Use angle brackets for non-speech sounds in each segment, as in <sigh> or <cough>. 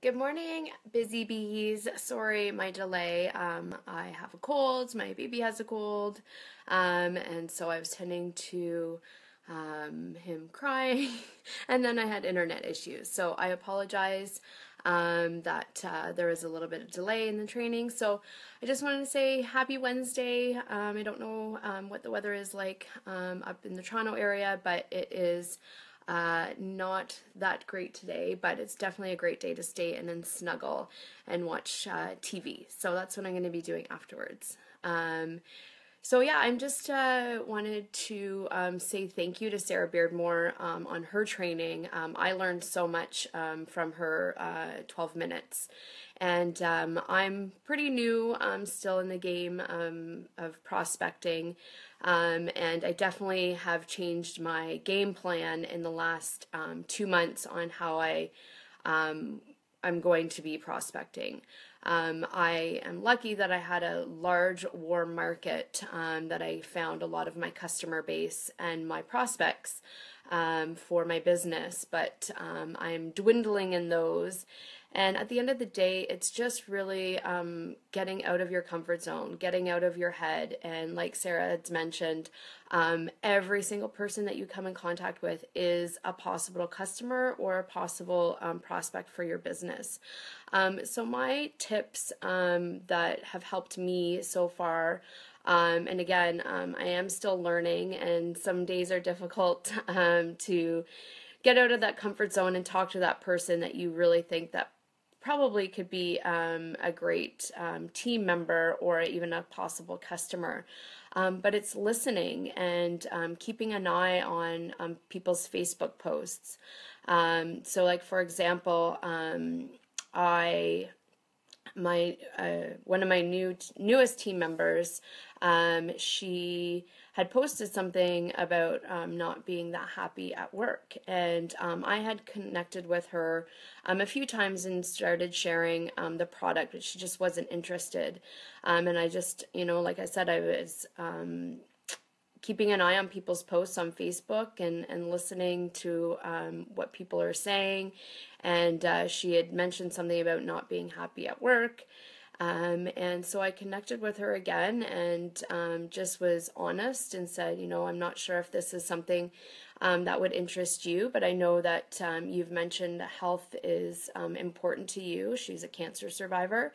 Good morning, busy bees. Sorry, my delay. Um, I have a cold, my baby has a cold, um, and so I was tending to um, him crying, <laughs> and then I had internet issues. So I apologize um, that uh, there was a little bit of delay in the training. So I just wanted to say happy Wednesday. Um, I don't know um, what the weather is like up in the Toronto area, but it is uh, not that great today, but it's definitely a great day to stay in and snuggle and watch uh, TV. So that's what I'm going to be doing afterwards. Um, so yeah, I'm just uh, wanted to um, say thank you to Sarah Beardmore um, on her training. Um, I learned so much um, from her uh, 12 minutes, and um, I'm pretty new, I'm um, still in the game um, of prospecting. Um, and I definitely have changed my game plan in the last um, two months on how I um, I'm going to be prospecting. Um, I am lucky that I had a large warm market um, that I found a lot of my customer base and my prospects um, for my business, but I'm dwindling in those and at the end of the day, it's just really um, getting out of your comfort zone, getting out of your head. And like Sarah had mentioned, um, every single person that you come in contact with is a possible customer or a possible um, prospect for your business. Um, so, my tips um, that have helped me so far. Um, and again, um, I am still learning, and some days are difficult <laughs> um, to get out of that comfort zone and talk to that person that you really think that probably could be um, a great um, team member or even a possible customer. Um, but it's listening and um, keeping an eye on um, people's Facebook posts. Um, so, like for example, I my uh, one of my new newest team members, she had posted something about um, not being that happy at work. And um, I had connected with her um, a few times and started sharing um, the product, but she just wasn't interested. Um, and I just, you know, like I said, I was um, keeping an eye on people's posts on Facebook and, and listening to um, what people are saying. And uh, she had mentioned something about not being happy at work. Um, and so I connected with her again and um, just was honest and said, you know, I'm not sure if this is something um, that would interest you, but I know that um, you've mentioned health is um, important to you. She's a cancer survivor.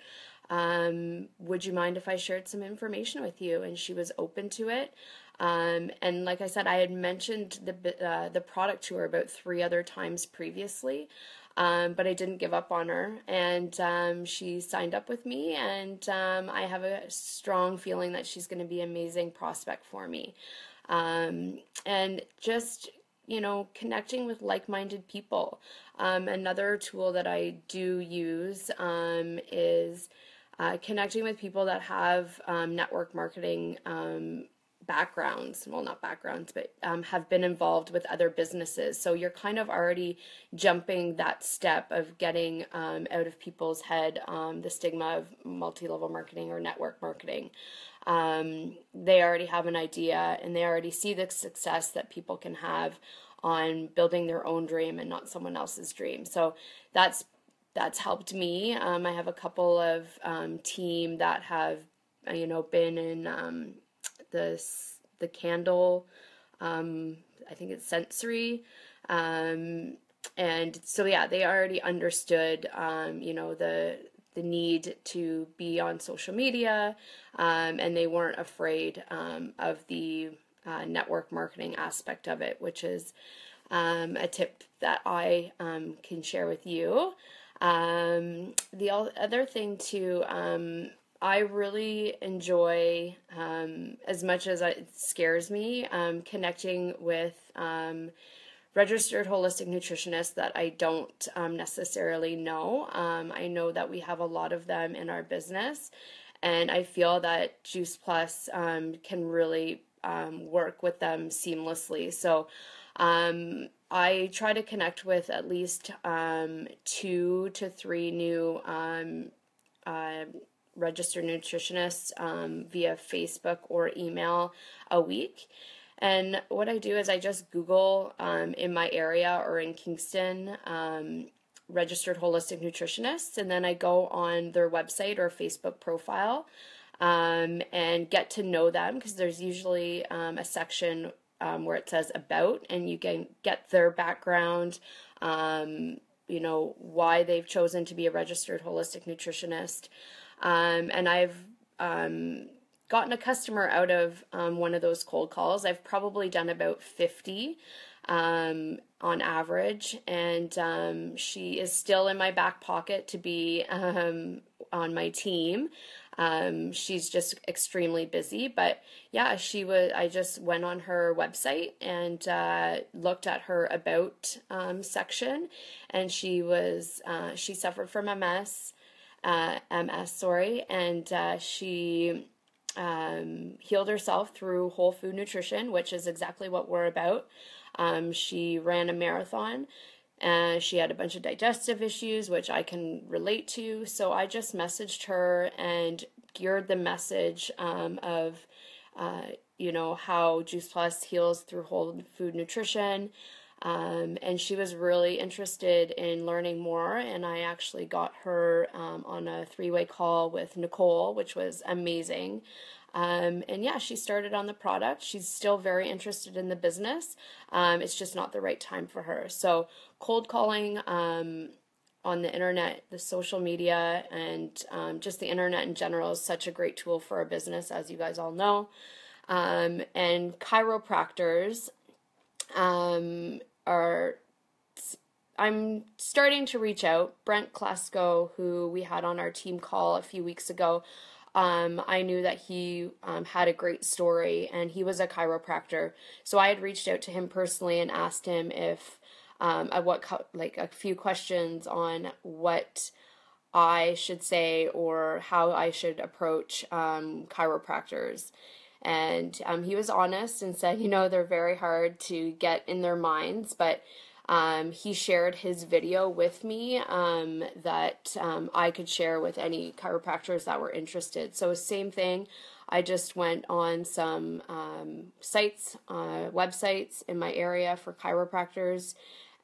Um, would you mind if I shared some information with you? And she was open to it. Um, and like I said, I had mentioned the uh, the product to her about three other times previously, um, but I didn't give up on her, and um, she signed up with me, and um, I have a strong feeling that she's going to be an amazing prospect for me. Um, and just you know, connecting with like minded people. Um, another tool that I do use um, is. Uh, connecting with people that have network marketing backgrounds well not backgrounds but um, have been involved with other businesses so you're kind of already jumping that step of getting um, out of people's head um, the stigma of multi-level marketing or network marketing um, they already have an idea and they already see the success that people can have on building their own dream and not someone else's dream so that's that's helped me um, i have a couple of um, team that have you know been in this the candle. Um, I think it's sensory. Um, and so yeah, they already understood, um, you know, the the need to be on social media, um, and they weren't afraid um, of the uh, network marketing aspect of it, which is um, a tip that I can share with you. the other thing to I really enjoy, um, as much as it scares me, um, connecting with um, registered holistic nutritionists that I don't um, necessarily know. Um, I know that we have a lot of them in our business, and I feel that Juice Plus um, can really work with them seamlessly. So, I try to connect with at least um, two to three new um, uh, registered nutritionists um, via Facebook or email a week. And what I do is I just Google um, in my area or in Kingston um, registered holistic nutritionists, and then I go on their website or Facebook profile um, and get to know them because there's usually um, a section um, where it says about, and you can get their background you know, why they've chosen to be a registered holistic nutritionist. Um, and I've um, gotten a customer out of um, one of those cold calls. I've probably done about 50 um, on average, and um, she is still in my back pocket to be um, on my team. Um, she's just extremely busy, but yeah, she was. I just went on her website and uh, looked at her about um, section, and she was. Uh, she suffered from MS uh, MS, sorry, and uh, she um, healed herself through whole food nutrition, which is exactly what we're about. Um, she ran a marathon. and she had a bunch of digestive issues, which I can relate to. So I just messaged her and geared the message um, of, uh, you know, how Juice Plus heals through whole food nutrition. Um, and she was really interested in learning more. And I actually got her um, on a three way call with Nicole, which was amazing. Um, and yeah, she started on the product. She's still very interested in the business. Um, it's just not the right time for her. So, cold calling um, on the internet, the social media, and um, just the internet in general is such a great tool for a business, as you guys all know. and chiropractors um, are I'm starting to reach out. Brent Klesko, who we had on our team call a few weeks ago, um, I knew that he um, had a great story and he was a chiropractor. So I had reached out to him personally and asked him if um, I, what like a few questions on what I should say or how I should approach um, chiropractors. And um, he was honest and said, you know, they're very hard to get in their minds, but um, he shared his video with me um, that um, I could share with any chiropractors that were interested. So, same thing. I just went on some um, sites, uh, websites in my area for chiropractors,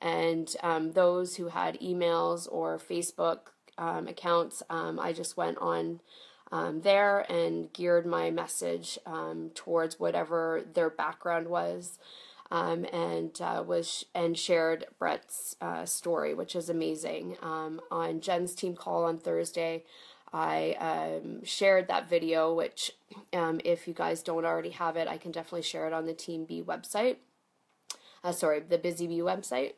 and um, those who had emails or Facebook um, accounts, I just went on um, there and geared my message um, towards whatever their background was. Um, and uh, was and shared Brett's uh, story, which is amazing. Um, on Jen's team call on Thursday, I um, shared that video, which um, if you guys don't already have it, I can definitely share it on the Team B website. Uh, sorry, the Busy Bee website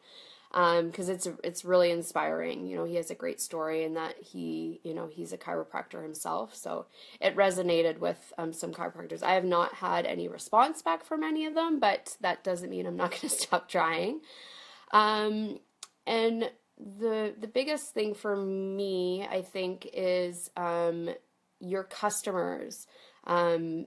because um, it's it's really inspiring. You know, he has a great story, and that he, you know, he's a chiropractor himself, so it resonated with um, some chiropractors. I have not had any response back from any of them, but that doesn't mean I'm not <laughs> going to stop trying. Um, and the the biggest thing for me, I think, is um, your customers. Um,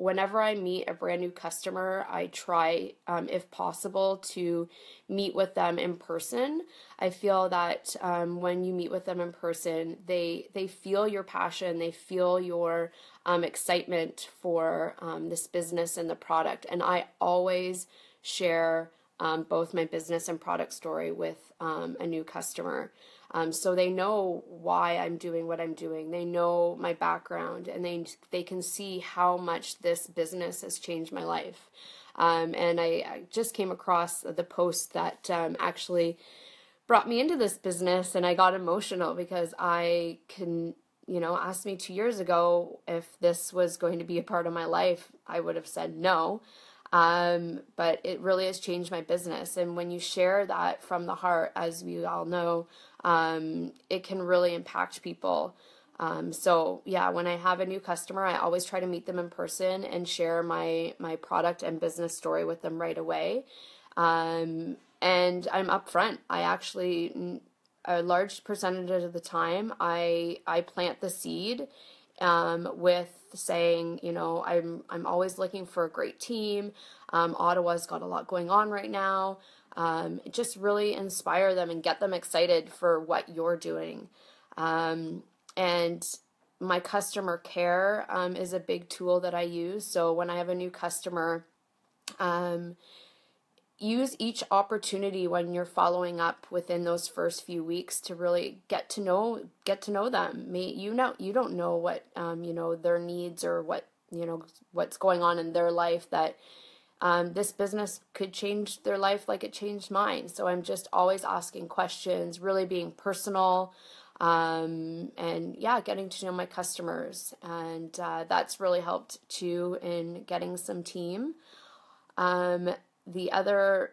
whenever I meet a brand new customer, I try, um, if possible, to meet with them in person. I feel that um, when you meet with them in person, they they feel your passion, they feel your um, excitement for um, this business and the product. And I always share um, both my business and product story with um, a new customer. Um, so they know why I'm doing what I'm doing. They know my background, and they they can see how much this business has changed my life. Um, and I, I, just came across the post that um, actually brought me into this business, and I got emotional because I can. You know, asked me two years ago if this was going to be a part of my life, I would have said no. Um, but it really has changed my business. And when you share that from the heart, as we all know, um, it can really impact people. Um, so yeah, when I have a new customer, I always try to meet them in person and share my my product and business story with them right away. Um, and I'm upfront. I actually a large percentage of the time I I plant the seed um, with saying, you know, I'm I'm always looking for a great team. Um, Ottawa's got a lot going on right now. Um, just really inspire them and get them excited for what you're doing. Um, and my customer care um, is a big tool that I use. So when I have a new customer, um, use each opportunity when you're following up within those first few weeks to really get to know get to know them. May, you know you don't know what um, you know their needs or what you know what's going on in their life that um, this business could change their life like it changed mine. So I'm just always asking questions, really being personal, um, and yeah, getting to know my customers, and uh, that's really helped too in getting some team. Um, the other,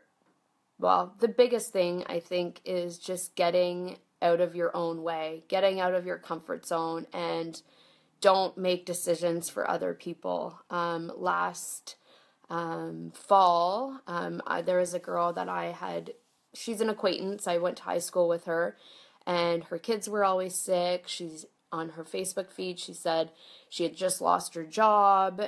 well, the biggest thing I think is just getting out of your own way, getting out of your comfort zone, and don't make decisions for other people. Um, last um, fall, um, I, there was a girl that I had, she's an acquaintance. I went to high school with her, and her kids were always sick. She's on her Facebook feed, she said she had just lost her job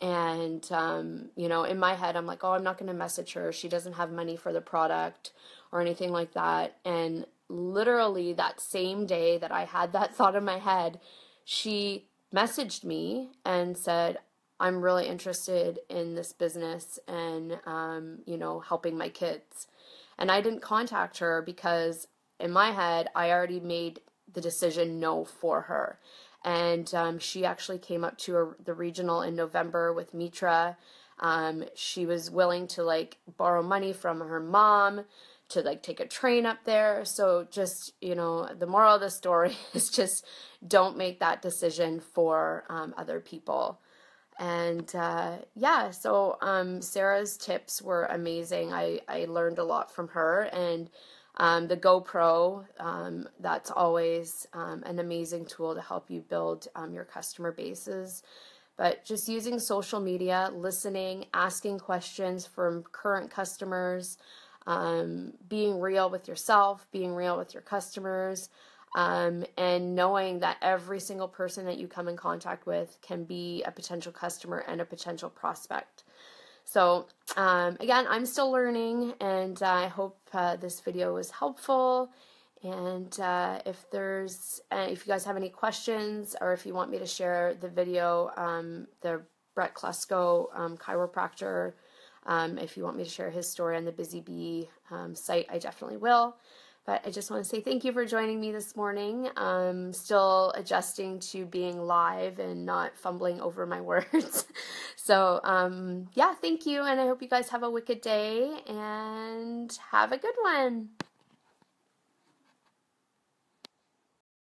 and, um, you know, in my head, I'm like, oh, I'm not going to message her. She doesn't have money for the product or anything like that. And literally that same day that I had that <laughs> thought in my head, she messaged me and said, I'm really interested in this business and, um, you know, helping my kids. And I didn't contact her because in my head, I already made the decision no for her and um, she actually came up to a, the regional in November with Mitra. Um, she was willing to like borrow money from her mom to like take a train up there. So just you know, the moral of the story <laughs> is just don't make that decision for um, other people. And uh, yeah, so um, Sarah's tips were amazing. I I learned a lot from her and. Um, the GoPro, um, that's always um, an amazing tool to help you build um, your customer bases. But just using social media, listening, asking questions from current customers, um, being real with yourself, being real with your customers, um, and knowing that every single person that you come in contact with can be a potential customer and a potential prospect. So um, again, I'm still learning and I hope uh, this video was helpful. And uh, if there's, uh, if you guys have any questions or if you want me to share the video, um, the Brett Klesko um, chiropractor, um, if you want me to share his story on the Busy Bee um, site, I definitely will. But I just want to say thank you for joining me this morning. I'm um, still adjusting to being live and not fumbling over my <laughs> words. so, um, yeah, thank you. And I hope you guys have a wicked day and have a good one.